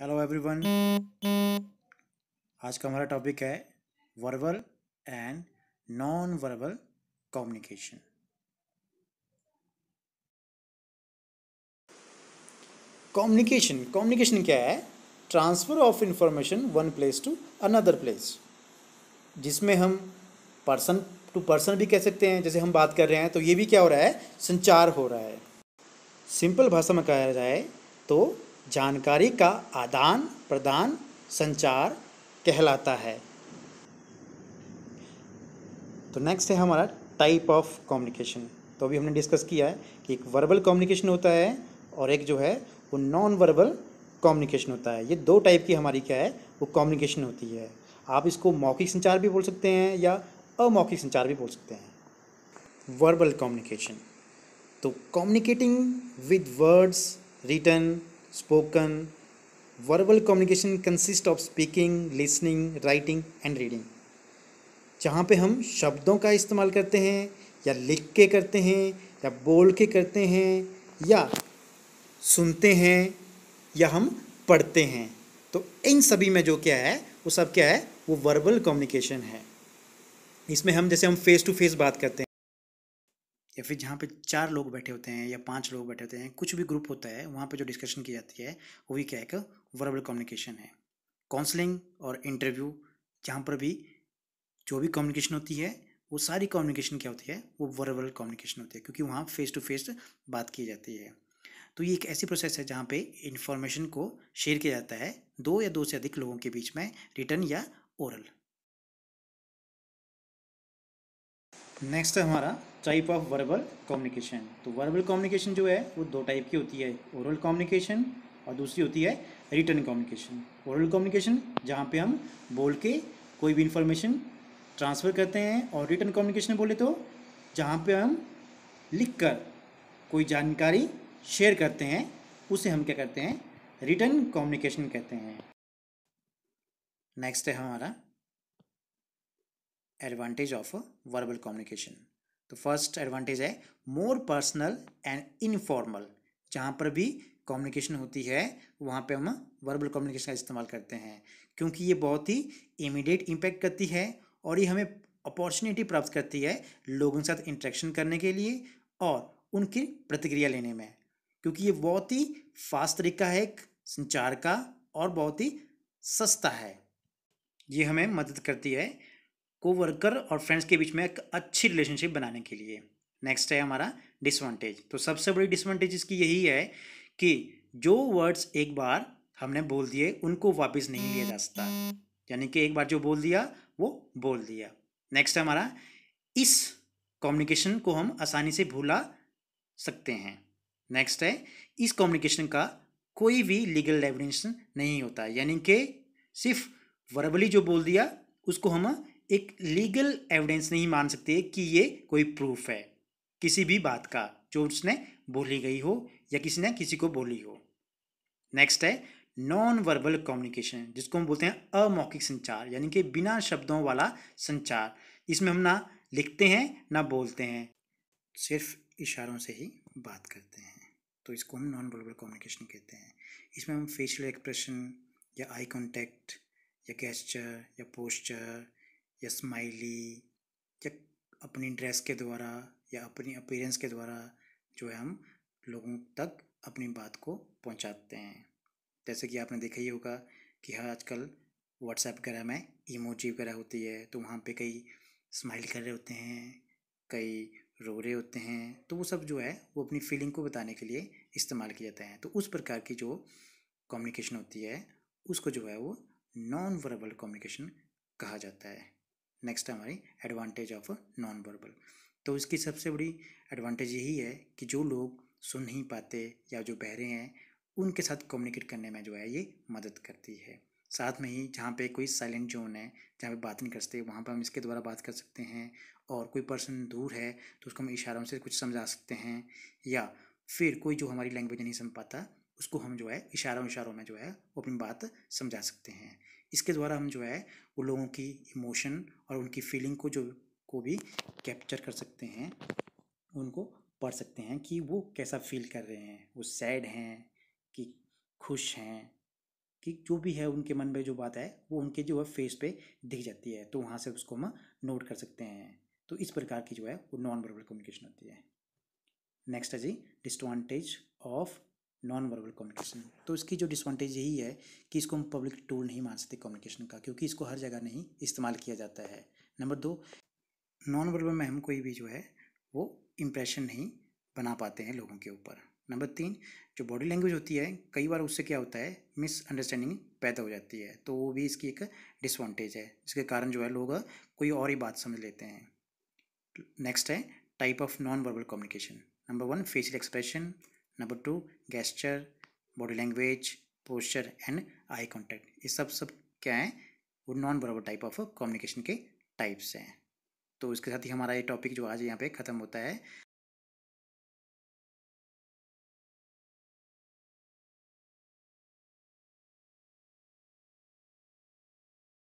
hello everyone आज का हमारा टॉपिक है verbal and non verbal communication communication communication क्या है transfer of information one place to another place जिसमें हम पर्सन टू पर्सन भी कह सकते हैं जैसे हम बात कर रहे हैं तो ये भी क्या हो रहा है संचार हो रहा है सिंपल भाषा में कहा जाए तो जानकारी का आदान प्रदान संचार कहलाता है तो नेक्स्ट है हमारा टाइप ऑफ कम्युनिकेशन तो अभी हमने डिस्कस किया है कि एक वर्बल कम्युनिकेशन होता है और एक जो है वो नॉन वर्बल कम्युनिकेशन होता है ये दो टाइप की हमारी क्या है वो कम्युनिकेशन होती है आप इसको मौखिक संचार भी बोल सकते हैं या अमौखिक संचार भी बोल सकते हैं वर्बल कम्युनिकेशन तो communicating with words written spoken verbal communication consists of speaking listening writing and reading जहाँ पे हम शब्दों का इस्तेमाल करते हैं या लिख के करते हैं या बोल के करते हैं या सुनते हैं या हम पढ़ते हैं तो इन सभी में जो क्या है वो सब क्या है वो वर्बल कम्युनिकेशन है इसमें हम जैसे हम फेस टू फेस बात करते हैं या फिर जहाँ पे चार लोग बैठे होते हैं या पांच लोग बैठे होते हैं कुछ भी ग्रुप होता है वहाँ पे जो डिस्कशन की जाती है वो भी क्या एक वर्बल कम्युनिकेशन है काउंसलिंग और इंटरव्यू जहाँ पर भी जो भी कम्युनिकेशन होती है वो सारी कम्युनिकेशन क्या होती है वो वर्बल कम्युनिकेशन होती है क्योंकि वहाँ फेस टू फेस बात की जाती है तो ये एक ऐसी प्रोसेस है जहाँ पे इंफॉर्मेशन को शेयर किया जाता है दो या दो से अधिक लोगों के बीच में रिटर्न या ओरल नेक्स्ट है हमारा टाइप ऑफ वर्बल कम्युनिकेशन तो वर्बल कम्युनिकेशन जो है वो दो टाइप की होती है ओरल कम्युनिकेशन और दूसरी होती है रिटर्न कम्युनिकेशन ओरल कम्युनिकेशन जहाँ पे हम बोल के कोई भी इंफॉर्मेशन ट्रांसफ़र करते हैं और रिटर्न कम्युनिकेशन बोले तो जहाँ पे हम लिख कर कोई जानकारी शेयर करते हैं उसे हम क्या करते हैं रिटर्न कम्युनिकेशन कहते हैं नेक्स्ट है हमारा एडवांटेज ऑफ वर्बल कम्युनिकेशन तो फर्स्ट एडवांटेज है मोर पर्सनल एंड इनफॉर्मल जहाँ पर भी कम्युनिकेशन होती है वहाँ पे हम वर्बल कम्युनिकेशन का इस्तेमाल करते हैं क्योंकि ये बहुत ही इमीडिएट इम्पैक्ट करती है और ये हमें अपॉर्चुनिटी प्राप्त करती है लोगों के साथ इंट्रैक्शन करने के लिए और उनकी प्रतिक्रिया लेने में क्योंकि ये बहुत ही फास्ट तरीका है संचार का और बहुत ही सस्ता है ये हमें मदद करती है कोवर्कर और फ्रेंड्स के बीच में एक अच्छी रिलेशनशिप बनाने के लिए नेक्स्ट है हमारा डिसवान्टेज तो सबसे बड़ी डिसवान्टेज इसकी यही है कि जो वर्ड्स एक बार हमने बोल दिए उनको वापस नहीं लिया जा सकता यानी कि एक बार जो बोल दिया वो बोल दिया नेक्स्ट है हमारा इस कम्युनिकेशन को हम आसानी से भूला सकते हैं नेक्स्ट है इस कम्युनिकेशन का कोई भी लीगल डेफिनेशन नहीं होता यानी कि सिर्फ वर्बली जो बोल दिया उसको हम एक लीगल एविडेंस नहीं मान सकते कि ये कोई प्रूफ है किसी भी बात का जो उसने बोली गई हो या किसी ने किसी को बोली हो नेक्स्ट है नॉन वर्बल कम्युनिकेशन जिसको हम बोलते हैं अमौखिक संचार यानी कि बिना शब्दों वाला संचार इसमें हम ना लिखते हैं ना बोलते हैं सिर्फ इशारों से ही बात करते हैं तो इसको हम नॉन वर्बल कम्युनिकेशन कहते हैं इसमें हम फेशियल एक्सप्रेशन या आई कॉन्टैक्ट या गेस्चर या पोस्चर या स्माइली या अपनी ड्रेस के द्वारा या अपनी अपीरेंस के द्वारा जो है हम लोगों तक अपनी बात को पहुंचाते हैं जैसे कि आपने देखा ही होगा कि हाँ आजकल व्हाट्सएप वगैरह में इमोजी वगैरह होती है तो वहाँ पे कई स्माइल कर रहे होते हैं कई रो रहे होते हैं तो वो सब जो है वो अपनी फीलिंग को बताने के लिए इस्तेमाल किया जाता है तो उस प्रकार की जो कम्युनिकेशन होती है उसको जो है वो नॉन वर्बल कम्युनिकेशन कहा जाता है नेक्स्ट हमारी एडवांटेज ऑफ नॉन वर्बल तो इसकी सबसे बड़ी एडवांटेज यही है कि जो लोग सुन नहीं पाते या जो बहरे हैं उनके साथ कम्युनिकेट करने में जो है ये मदद करती है साथ में ही जहाँ पे कोई साइलेंट जोन है जहाँ पे बात नहीं कर सकते वहाँ पर हम इसके द्वारा बात कर सकते हैं और कोई पर्सन दूर है तो उसको हम इशारों से कुछ समझा सकते हैं या फिर कोई जो हमारी लैंग्वेज नहीं समझ पाता उसको हम जो है इशारों इशारों में जो है वो अपनी बात समझा सकते हैं इसके द्वारा हम जो है वो लोगों की इमोशन और उनकी फीलिंग को जो को भी कैप्चर कर सकते हैं उनको पढ़ सकते हैं कि वो कैसा फील कर रहे हैं वो सैड हैं कि खुश हैं कि जो भी है उनके मन में जो बात है वो उनके जो है फेस पे दिख जाती है तो वहाँ से उसको हम नोट कर सकते हैं तो इस प्रकार की जो है वो नॉन वर्बल कम्युनिकेशन होती है नेक्स्ट है जी disadvantage of non verbal communication तो इसकी जो डिसवान्टेज यही है कि इसको हम पब्लिक टूल नहीं मान सकते कम्युनिकेशन का क्योंकि इसको हर जगह नहीं इस्तेमाल किया जाता है नंबर दो नॉन वर्बल में हम कोई भी जो है वो इम्प्रेशन नहीं बना पाते हैं लोगों के ऊपर नंबर तीन जो बॉडी लैंग्वेज होती है कई बार उससे क्या होता है मिसअंडरस्टैंडिंग पैदा हो जाती है तो वो भी इसकी एक डिसवान्टेज है जिसके कारण जो है लोग कोई और ही बात समझ लेते हैं नेक्स्ट है type of non verbal communication number one facial expression number two gesture body language posture and eye contact ये सब सब क्या है वो non verbal type of communication के टाइप्स हैं तो इसके साथ ही हमारा ये टॉपिक जो आज यहाँ पे ख़त्म होता है